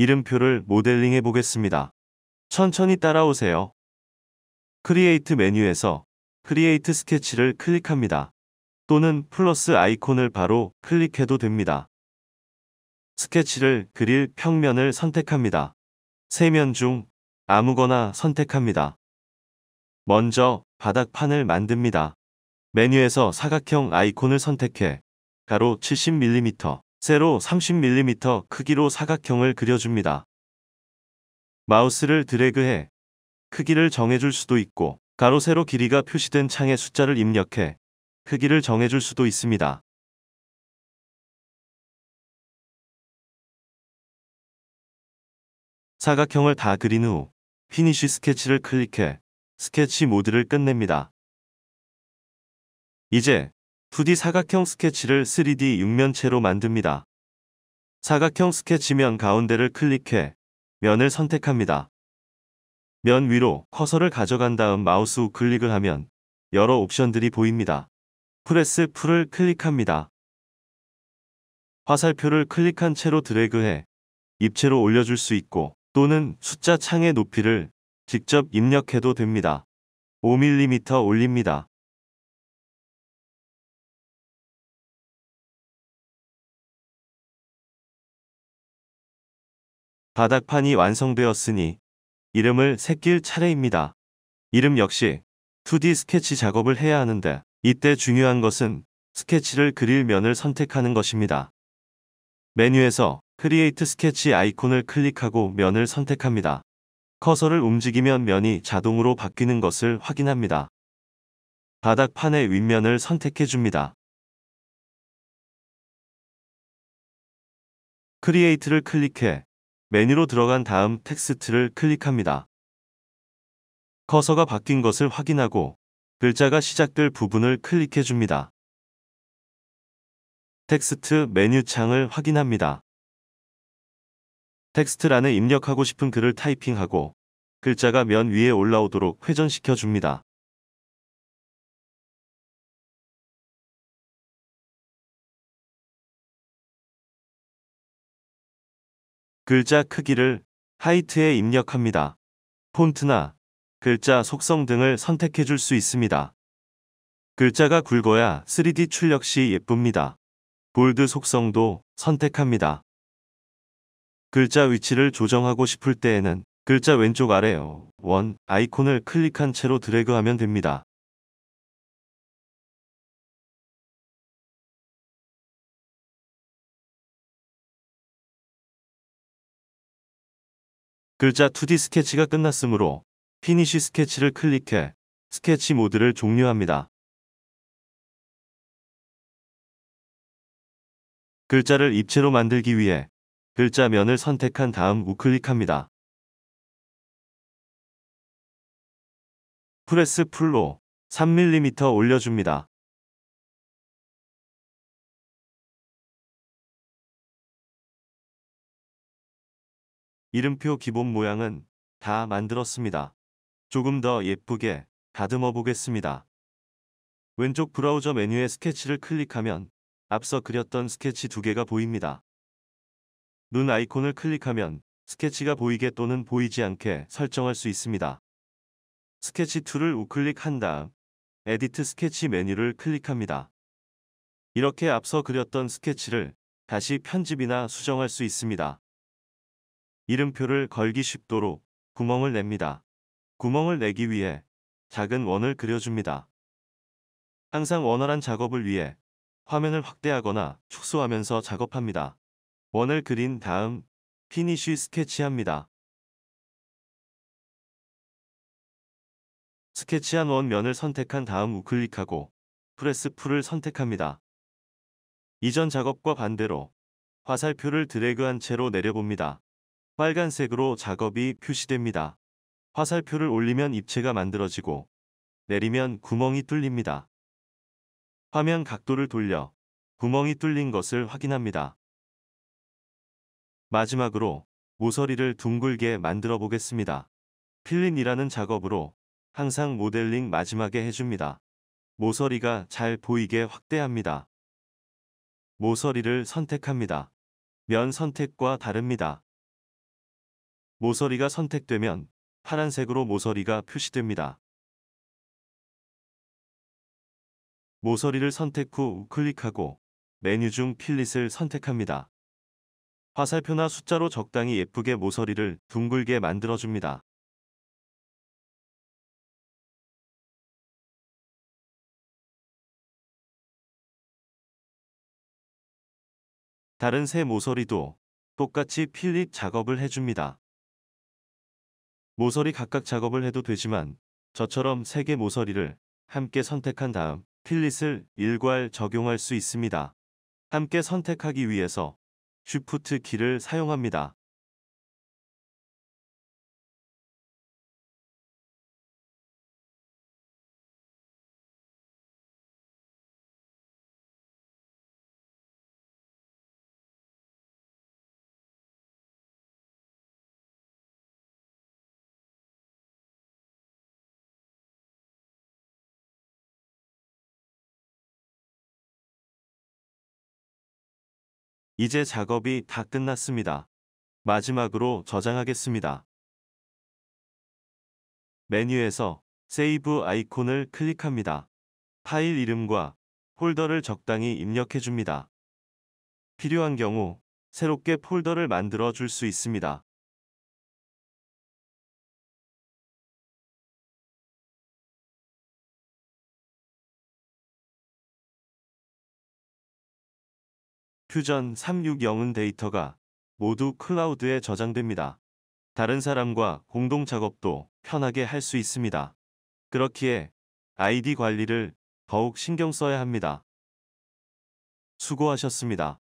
이름표를 모델링 해보겠습니다. 천천히 따라오세요. 크리에이트 메뉴에서 크리에이트 스케치를 클릭합니다. 또는 플러스 아이콘을 바로 클릭해도 됩니다. 스케치를 그릴 평면을 선택합니다. 세 면 중 아무거나 선택합니다. 먼저 바닥판을 만듭니다. 메뉴에서 사각형 아이콘을 선택해 가로 70mm, 세로 30mm 크기로 사각형을 그려줍니다. 마우스를 드래그해 크기를 정해줄 수도 있고 가로 세로 길이가 표시된 창에 숫자를 입력해 크기를 정해줄 수도 있습니다. 사각형을 다 그린 후 피니쉬 스케치를 클릭해 스케치 모드를 끝냅니다. 이제 2D 사각형 스케치를 3D 육면체로 만듭니다. 사각형 스케치면 가운데를 클릭해 면을 선택합니다. 면 위로 커서를 가져간 다음 마우스 우클릭을 하면 여러 옵션들이 보입니다. 프레스 풀을 클릭합니다. 화살표를 클릭한 채로 드래그해 입체로 올려줄 수 있고 또는 숫자 창의 높이를 직접 입력해도 됩니다. 5mm 올립니다. 바닥판이 완성되었으니 이름을 새길 차례입니다. 이름 역시 2D 스케치 작업을 해야 하는데 이때 중요한 것은 스케치를 그릴 면을 선택하는 것입니다. 메뉴에서 크리에이트 스케치 아이콘을 클릭하고 면을 선택합니다. 커서를 움직이면 면이 자동으로 바뀌는 것을 확인합니다. 바닥판의 윗면을 선택해 줍니다. 크리에이트를 클릭해 메뉴로 들어간 다음 텍스트를 클릭합니다. 커서가 바뀐 것을 확인하고 글자가 시작될 부분을 클릭해 줍니다. 텍스트 메뉴 창을 확인합니다. 텍스트란에 입력하고 싶은 글을 타이핑하고 글자가 면 위에 올라오도록 회전시켜 줍니다. 글자 크기를 하이트에 입력합니다. 폰트나 글자 속성 등을 선택해 줄 수 있습니다. 글자가 굵어야 3D 출력 시 예쁩니다. 볼드 속성도 선택합니다. 글자 위치를 조정하고 싶을 때에는 글자 왼쪽 아래 원 아이콘을 클릭한 채로 드래그하면 됩니다. 글자 2D 스케치가 끝났으므로 피니쉬 스케치를 클릭해 스케치 모드를 종료합니다. 글자를 입체로 만들기 위해 글자면을 선택한 다음 우클릭합니다. 프레스 풀로 3mm 올려줍니다. 이름표 기본 모양은 다 만들었습니다. 조금 더 예쁘게 다듬어 보겠습니다. 왼쪽 브라우저 메뉴의 스케치를 클릭하면 앞서 그렸던 스케치 두 개가 보입니다. 눈 아이콘을 클릭하면 스케치가 보이게 또는 보이지 않게 설정할 수 있습니다. 스케치 툴을 우클릭한 다음 에디트 스케치 메뉴를 클릭합니다. 이렇게 앞서 그렸던 스케치를 다시 편집이나 수정할 수 있습니다. 이름표를 걸기 쉽도록 구멍을 냅니다. 구멍을 내기 위해 작은 원을 그려줍니다. 항상 원활한 작업을 위해 화면을 확대하거나 축소하면서 작업합니다. 원을 그린 다음 피니쉬 스케치합니다. 스케치한 원면을 선택한 다음 우클릭하고 프레스 풀을 선택합니다. 이전 작업과 반대로 화살표를 드래그한 채로 내려봅니다. 빨간색으로 작업이 표시됩니다. 화살표를 올리면 입체가 만들어지고 내리면 구멍이 뚫립니다. 화면 각도를 돌려 구멍이 뚫린 것을 확인합니다. 마지막으로 모서리를 둥글게 만들어 보겠습니다. 필린이라는 작업으로 항상 모델링 마지막에 해줍니다. 모서리가 잘 보이게 확대합니다. 모서리를 선택합니다. 면 선택과 다릅니다. 모서리가 선택되면 파란색으로 모서리가 표시됩니다. 모서리를 선택 후 우클릭하고 메뉴 중 필릿을 선택합니다. 화살표나 숫자로 적당히 예쁘게 모서리를 둥글게 만들어줍니다. 다른 새 모서리도 똑같이 필릿 작업을 해줍니다. 모서리 각각 작업을 해도 되지만 저처럼 3개 모서리를 함께 선택한 다음 필릿을 일괄 적용할 수 있습니다. 함께 선택하기 위해서 쉬프트 키를 사용합니다. 이제 작업이 다 끝났습니다. 마지막으로 저장하겠습니다. 메뉴에서 세이브 아이콘을 클릭합니다. 파일 이름과 폴더를 적당히 입력해 줍니다. 필요한 경우 새롭게 폴더를 만들어 줄 수 있습니다. 퓨전 360은 데이터가 모두 클라우드에 저장됩니다. 다른 사람과 공동 작업도 편하게 할 수 있습니다. 그렇기에 아이디 관리를 더욱 신경 써야 합니다. 수고하셨습니다.